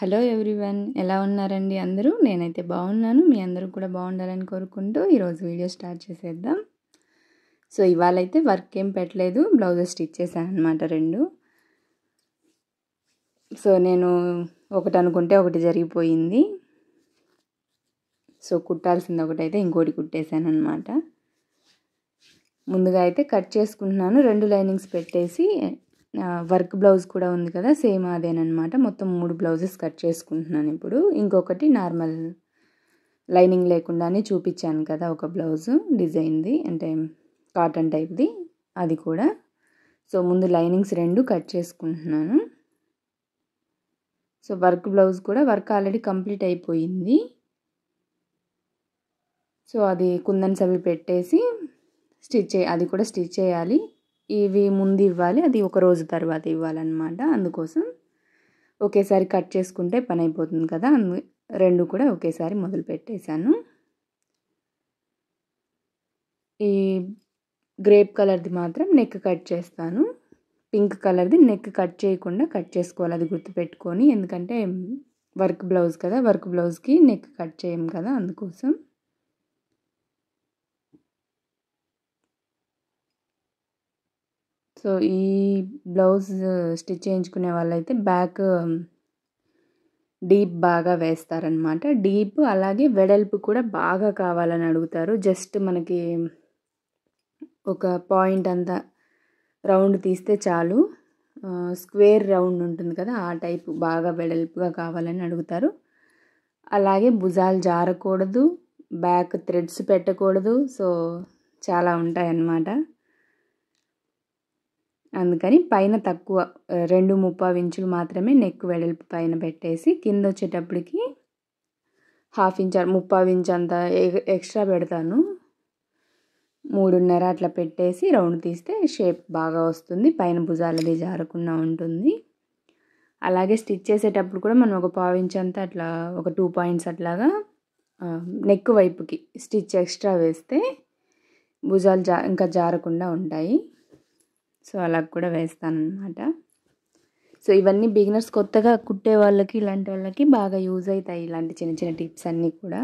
hello everyone ఎలా ఉన్నారండి అందరూ నేనైతే బాగున్నాను మీ అందరూ కూడా బాగుండాలని కోరుకుంటూ ఈరోజు వీడియో స్టార్ట్ చేసేద్దాం సో ఇవాళైతే వర్క్ ఏం పెట్టలేదు బ్లౌజెస్ స్టిచ్ చేశాను అనమాట రెండు సో నేను ఒకటి అనుకుంటే ఒకటి జరిగిపోయింది సో కుట్టాల్సింది ఒకటైతే ఇంకోటి కుట్టేశాను అనమాట ముందుగా అయితే కట్ చేసుకుంటున్నాను రెండు లైనింగ్స్ పెట్టేసి వర్క్ బ్లౌజ్ కూడా ఉంది కదా సేమ్ అదేనమాట మొత్తం మూడు బ్లౌజెస్ కట్ చేసుకుంటున్నాను ఇప్పుడు ఇంకొకటి నార్మల్ లైనింగ్ లేకుండానే చూపించాను కదా ఒక బ్లౌజు డిజైన్ది అంటే కాటన్ టైప్ది అది కూడా సో ముందు లైనింగ్స్ రెండు కట్ చేసుకుంటున్నాను సో వర్క్ బ్లౌజ్ కూడా వర్క్ ఆల్రెడీ కంప్లీట్ అయిపోయింది సో అది కుందన్స్ అవి పెట్టేసి స్టిచ్ అది కూడా స్టిచ్ చేయాలి ఇవి ముందు ఇవ్వాలి అది ఒక రోజు తర్వాత ఇవ్వాలన్నమాట అందుకోసం ఒకేసారి కట్ చేసుకుంటే పని అయిపోతుంది కదా అందు రెండు కూడా ఒకేసారి మొదలు పెట్టేశాను ఈ గ్రేప్ కలర్ది మాత్రం నెక్ కట్ చేస్తాను పింక్ కలర్ది నెక్ కట్ చేయకుండా కట్ చేసుకోవాలి అది గుర్తుపెట్టుకొని ఎందుకంటే వర్క్ బ్లౌజ్ కదా వర్క్ బ్లౌజ్కి నెక్ కట్ చేయం కదా అందుకోసం సో ఈ బ్లౌజ్ స్టిచ్ చేయించుకునే వాళ్ళైతే బ్యాక్ డీప్ బాగా వేస్తారనమాట డీప్ అలాగే వెడల్పు కూడా బాగా కావాలని అడుగుతారు జస్ట్ మనకి ఒక పాయింట్ అంతా రౌండ్ తీస్తే చాలు స్క్వేర్ రౌండ్ ఉంటుంది కదా ఆ టైపు బాగా వెడల్పుగా కావాలని అడుగుతారు అలాగే భుజాలు జారకూడదు బ్యాక్ థ్రెడ్స్ పెట్టకూడదు సో చాలా ఉంటాయన్నమాట అందుకని పైన తక్కువ రెండు ముప్పై ఇంచులు మాత్రమే నెక్ వెడల్పు పైన పెట్టేసి కింద వచ్చేటప్పటికి హాఫ్ ఇంచ్ ముప్పావు ఇంచ్ అంత ఎక్స్ట్రా పెడతాను మూడున్నర అట్లా పెట్టేసి రౌండ్ తీస్తే షేప్ బాగా వస్తుంది పైన భుజాలది జారకుండా ఉంటుంది అలాగే స్టిచ్ చేసేటప్పుడు కూడా మనం ఒక పావు ఇంచ్ అంతా అట్లా ఒక టూ పాయింట్స్ అట్లాగా నెక్ వైపుకి స్టిచ్ ఎక్స్ట్రా వేస్తే భుజాలు జా ఇంకా జారకుండా ఉంటాయి సో అలా కూడా వేస్తాను అనమాట సో ఇవన్నీ బిగినర్స్ కొత్తగా కుట్టే వాళ్ళకి ఇలాంటి వాళ్ళకి బాగా యూజ్ అవుతాయి ఇలాంటి చిన్న చిన్న టిప్స్ అన్నీ కూడా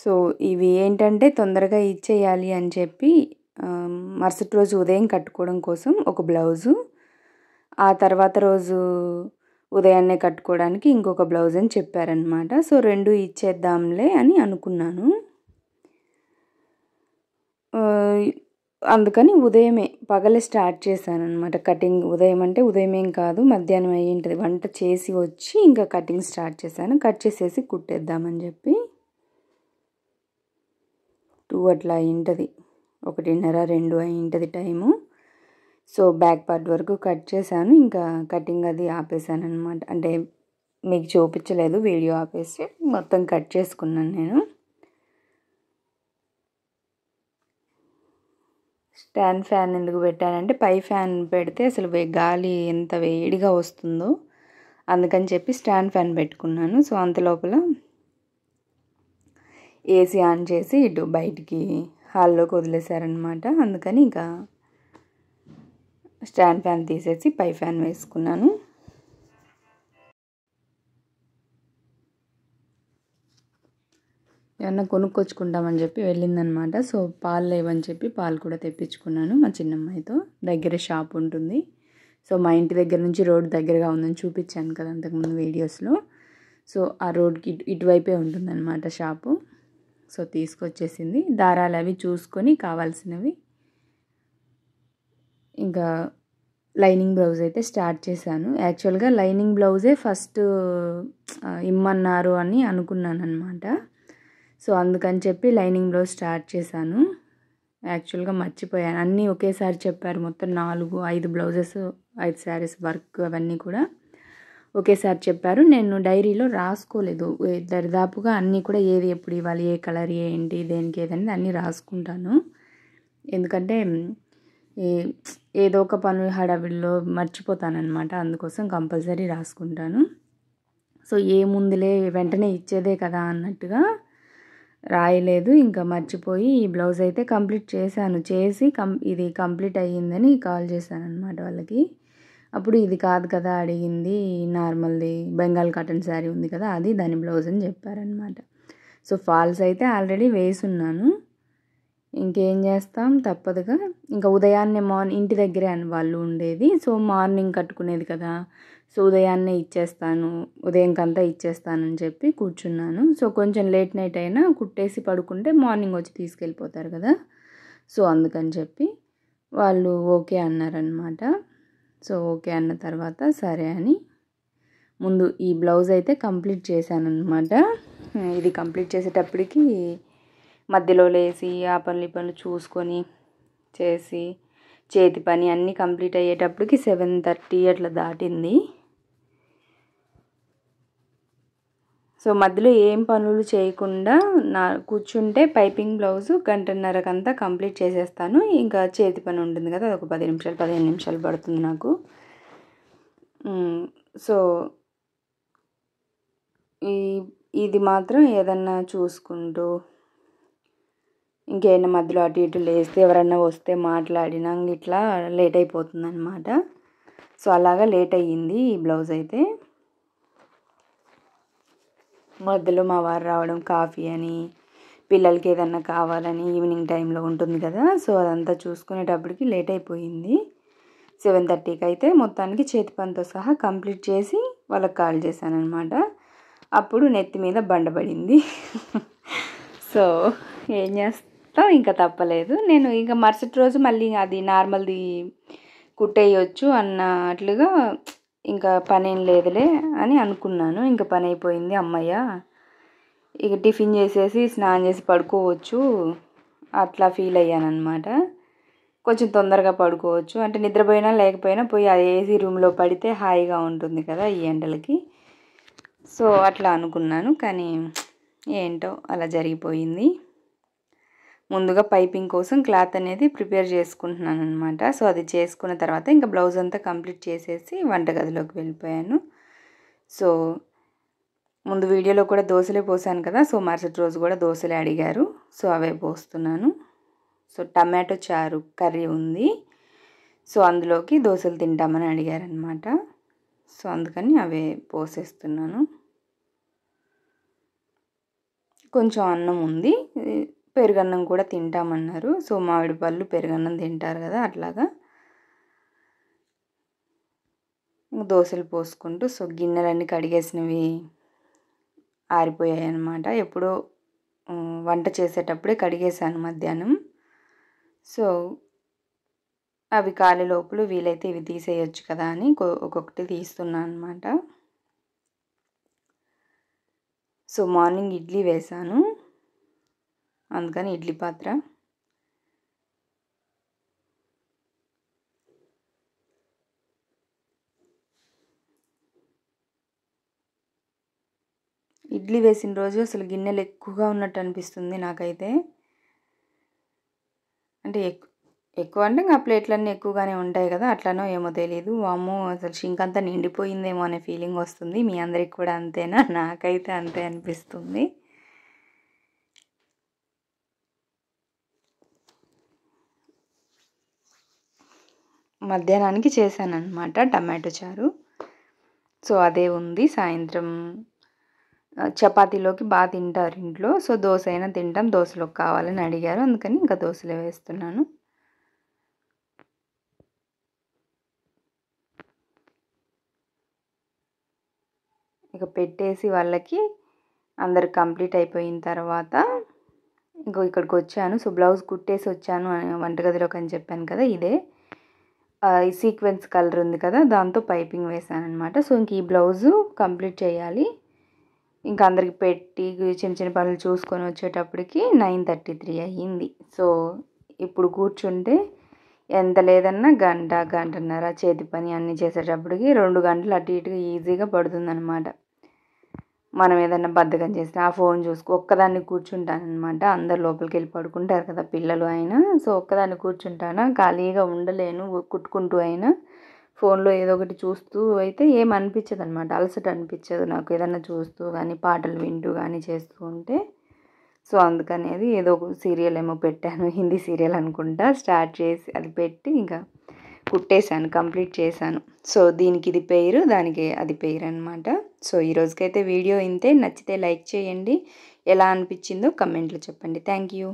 సో ఇవి ఏంటంటే తొందరగా ఇచ్చేయాలి అని చెప్పి మరుసటి రోజు ఉదయం కట్టుకోవడం కోసం ఒక బ్లౌజు ఆ తర్వాత రోజు ఉదయాన్నే కట్టుకోవడానికి ఇంకొక బ్లౌజ్ అని చెప్పారనమాట సో రెండు ఇచ్చేద్దాంలే అని అనుకున్నాను అందుకని ఉదయమే పగలే స్టార్ట్ చేశాను అనమాట కటింగ్ ఉదయం అంటే ఉదయం ఏం కాదు మధ్యాహ్నం అయ్యి ఉంటుంది వంట చేసి వచ్చి ఇంకా కటింగ్ స్టార్ట్ చేశాను కట్ చేసేసి కుట్టేద్దామని చెప్పి టూ అట్లా అయి ఉంటుంది ఒకటిన్నర రెండు అయి ఉంటుంది టైము సో బ్యాక్ పార్ట్ వరకు కట్ చేశాను ఇంకా కటింగ్ అది ఆపేసాను అనమాట అంటే మీకు చూపించలేదు వీడియో ఆపేసి మొత్తం కట్ చేసుకున్నాను నేను స్టాండ్ ఫ్యాన్ ఎందుకు పెట్టానంటే పై ఫ్యాన్ పెడితే అసలు గాలి ఎంత వేడిగా వస్తుందో అందుకని చెప్పి స్టాండ్ ఫ్యాన్ పెట్టుకున్నాను సో అంత లోపల ఏసీ ఆన్ చేసి ఇటు బయటికి హాల్లోకి వదిలేశారనమాట అందుకని ఇంకా స్టాండ్ ఫ్యాన్ తీసేసి పై ఫ్యాన్ వేసుకున్నాను ఏమన్నా కొనుక్కొచ్చుకుంటామని చెప్పి వెళ్ళిందనమాట సో పాలు లేవని చెప్పి పాలు కూడా తెప్పించుకున్నాను మా చిన్నమ్మాయితో దగ్గర షాప్ ఉంటుంది సో మా ఇంటి దగ్గర నుంచి రోడ్ దగ్గరగా ఉందని చూపించాను కదా అంతకుముందు వీడియోస్లో సో ఆ రోడ్కి ఇటువైపే ఉంటుందన్నమాట షాపు సో తీసుకొచ్చేసింది దారాలు అవి చూసుకొని కావాల్సినవి ఇంకా లైనింగ్ బ్లౌజ్ అయితే స్టార్ట్ చేశాను యాక్చువల్గా లైనింగ్ బ్లౌజే ఫస్ట్ ఇమ్మన్నారు అని అనుకున్నాను అనమాట సో అందుకని చెప్పి లైనింగ్ బ్లౌజ్ స్టార్ట్ చేశాను యాక్చువల్గా మర్చిపోయాను అన్నీ ఒకేసారి చెప్పారు మొత్తం నాలుగు ఐదు బ్లౌజెస్ ఐదు శారీస్ వర్క్ అవన్నీ కూడా ఒకేసారి చెప్పారు నేను డైరీలో రాసుకోలేదు దరిదాపుగా అన్నీ కూడా ఏది ఎప్పుడు ఇవ్వాలి ఏ కలర్ ఏంటి దేనికి ఏదనేది అన్నీ రాసుకుంటాను ఎందుకంటే ఏదో ఒక పనులు హడావిడిలో మర్చిపోతానమాట అందుకోసం కంపల్సరీ రాసుకుంటాను సో ఏముందిలే వెంటనే ఇచ్చేదే కదా అన్నట్టుగా రాయలేదు ఇంకా మర్చిపోయి ఈ బ్లౌజ్ అయితే కంప్లీట్ చేశాను చేసి కం ఇది కంప్లీట్ అయ్యిందని కాల్ చేశాను అనమాట వాళ్ళకి అప్పుడు ఇది కాదు కదా అడిగింది నార్మల్ది బెంగాల్ కాటన్ శారీ ఉంది కదా అది దాని బ్లౌజ్ అని చెప్పారనమాట సో ఫాల్స్ అయితే ఆల్రెడీ వేసున్నాను ఇంకేం చేస్తాం తప్పదుగా ఇంకా ఉదయాన్నే మార్నింగ్ ఇంటి దగ్గరే వాళ్ళు ఉండేది సో మార్నింగ్ కట్టుకునేది కదా సో ఉదయాన్నే ఇచ్చేస్తాను ఉదయంకంతా ఇచ్చేస్తానని చెప్పి కూర్చున్నాను సో కొంచెం లేట్ నైట్ అయినా కుట్టేసి పడుకుంటే మార్నింగ్ వచ్చి తీసుకెళ్ళిపోతారు కదా సో అందుకని చెప్పి వాళ్ళు ఓకే అన్నారనమాట సో ఓకే అన్న తర్వాత సరే అని ముందు ఈ బ్లౌజ్ అయితే కంప్లీట్ చేశానమాట ఇది కంప్లీట్ చేసేటప్పటికి మధ్యలో లేసి ఆ పనులు ఈ పనులు చూసుకొని చేసి చేతి పని అన్నీ కంప్లీట్ అయ్యేటప్పటికి సెవెన్ థర్టీ అట్లా దాటింది సో మధ్యలో ఏం పనులు చేయకుండా నా కూర్చుంటే పైపింగ్ బ్లౌజ్ గంటన్నరకంతా కంప్లీట్ చేసేస్తాను ఇంకా చేతి పని ఉంటుంది కదా ఒక పది నిమిషాలు పదిహేను నిమిషాలు పడుతుంది నాకు సో ఈ ఇది మాత్రం ఏదన్నా చూసుకుంటూ ఇంకేమైనా మధ్యలో అటు ఇటు లేస్తే ఎవరన్నా వస్తే మాట్లాడినా ఇట్లా లేట్ అయిపోతుంది అనమాట సో అలాగా లేట్ అయ్యింది ఈ బ్లౌజ్ అయితే మధ్యలో మా వారు రావడం కాఫీ అని పిల్లలకి ఏదన్నా కావాలని ఈవినింగ్ టైంలో ఉంటుంది కదా సో అదంతా చూసుకునేటప్పటికి లేట్ అయిపోయింది సెవెన్ థర్టీకి అయితే మొత్తానికి చేతి పనితో సహా కంప్లీట్ చేసి వాళ్ళకి కాల్ చేశానమాట అప్పుడు నెత్తి మీద బండ పడింది సో ఏం చేస్తాం ఇంకా తప్పలేదు నేను ఇంకా మరుసటి రోజు మళ్ళీ అది నార్మల్ది కుట్టేయచ్చు అన్నట్లుగా ఇంకా పనేం లేదులే అని అనుకున్నాను ఇంకా పని అయిపోయింది అమ్మయ్య ఇక టిఫిన్ చేసేసి స్నానం చేసి పడుకోవచ్చు అట్లా ఫీల్ అయ్యాను అనమాట కొంచెం తొందరగా పడుకోవచ్చు అంటే నిద్రపోయినా లేకపోయినా పోయి ఆ ఏసీ రూమ్లో పడితే హాయిగా ఉంటుంది కదా ఈ ఎండలకి సో అట్లా అనుకున్నాను కానీ ఏంటో అలా జరిగిపోయింది ముందుగా పైపింగ్ కోసం క్లాత్ అనేది ప్రిపేర్ చేసుకుంటున్నాను అనమాట సో అది చేసుకున్న తర్వాత ఇంకా బ్లౌజ్ అంతా కంప్లీట్ చేసేసి వంటగదిలోకి వెళ్ళిపోయాను సో ముందు వీడియోలో కూడా దోశలే పోసాను కదా సో మరుసటి రోజు కూడా దోశలే అడిగారు సో అవే పోస్తున్నాను సో టమాటో చారు కర్రీ ఉంది సో అందులోకి దోశలు తింటామని అడిగారనమాట సో అందుకని అవే పోసేస్తున్నాను కొంచెం అన్నం ఉంది పెరుగన్నం కూడా తింటామన్నారు సో మామిడి పళ్ళు పెరుగన్నం తింటారు కదా అట్లాగా దోశలు పోసుకుంటూ సో గిన్నెలన్నీ కడిగేసినవి ఆరిపోయాయి అన్నమాట ఎప్పుడో వంట చేసేటప్పుడే కడిగేశాను మధ్యాహ్నం సో అవి కాలి లోపల వీలైతే ఇవి తీసేయచ్చు కదా అని ఒక్కొక్కటి తీస్తున్నాను అనమాట సో మార్నింగ్ ఇడ్లీ వేశాను అందుకని ఇడ్లీ పాత్ర ఇడ్లీ వేసిన రోజు అసలు గిన్నెలు ఎక్కువగా ఉన్నట్టు అనిపిస్తుంది నాకైతే అంటే ఎక్కువ అంటే ఇంకా ప్లేట్లన్నీ ఎక్కువగానే ఉంటాయి కదా అట్లానో ఏమో తెలియదు వాము అసలు షింక్ అంతా నిండిపోయిందేమో అనే ఫీలింగ్ వస్తుంది మీ అందరికి కూడా అంతేనా నాకైతే అంతే అనిపిస్తుంది మధ్యాహ్నానికి చేశాను అనమాట టమాటో చారు సో అదే ఉంది సాయంత్రం చపాతీలోకి బాగా తింటారు ఇంట్లో సో దోశ అయినా తింటాం దోశలోకి కావాలని అడిగారు అందుకని ఇంకా దోశలే వేస్తున్నాను ఇక పెట్టేసి వాళ్ళకి అందరు కంప్లీట్ అయిపోయిన తర్వాత ఇంకో ఇక్కడికి వచ్చాను సో బ్లౌజ్ కుట్టేసి వచ్చాను వంటగదిలోకి అని చెప్పాను కదా ఇదే ఈ సీక్వెన్స్ కలర్ ఉంది కదా దాంతో పైపింగ్ వేసాను అనమాట సో ఇంక ఈ బ్లౌజు కంప్లీట్ చేయాలి ఇంకా అందరికి పెట్టి చిన్న చిన్న పనులు చూసుకొని వచ్చేటప్పటికి నైన్ థర్టీ త్రీ అయ్యింది సో ఇప్పుడు కూర్చుంటే ఎంత లేదన్నా గంట గంటన్నర చేతి పని అన్నీ చేసేటప్పటికి రెండు గంటలు అటు ఇటుగా ఈజీగా పడుతుందన్నమాట మనం ఏదైనా బద్ధకం చేసినా ఆ ఫోన్ చూసుకో ఒక్కదాన్ని కూర్చుంటానమాట అందరు లోపలికి వెళ్ళి పడుకుంటారు కదా పిల్లలు అయినా సో ఒక్కదాన్ని కూర్చుంటాను ఖాళీగా ఉండలేను కుట్టుకుంటూ అయినా ఫోన్లో ఏదో ఒకటి చూస్తూ అయితే ఏం అనిపించదు అనమాట అలసట అనిపించదు నాకు ఏదైనా చూస్తూ కానీ పాటలు వింటూ కానీ చేస్తూ ఉంటే సో అందుకనేది ఏదో ఒక సీరియల్ ఏమో పెట్టాను హిందీ సీరియల్ అనుకుంటా స్టార్ట్ చేసి అది పెట్టి ఇంకా కుట్టేశాను కంప్లీట్ చేశాను సో దీనికి ఇది పేరు దానికి అది పేరు అనమాట సో ఈరోజుకైతే వీడియో ఇంతే నచ్చితే లైక్ చేయండి ఎలా అనిపించిందో కమెంట్లో చెప్పండి థ్యాంక్ యూ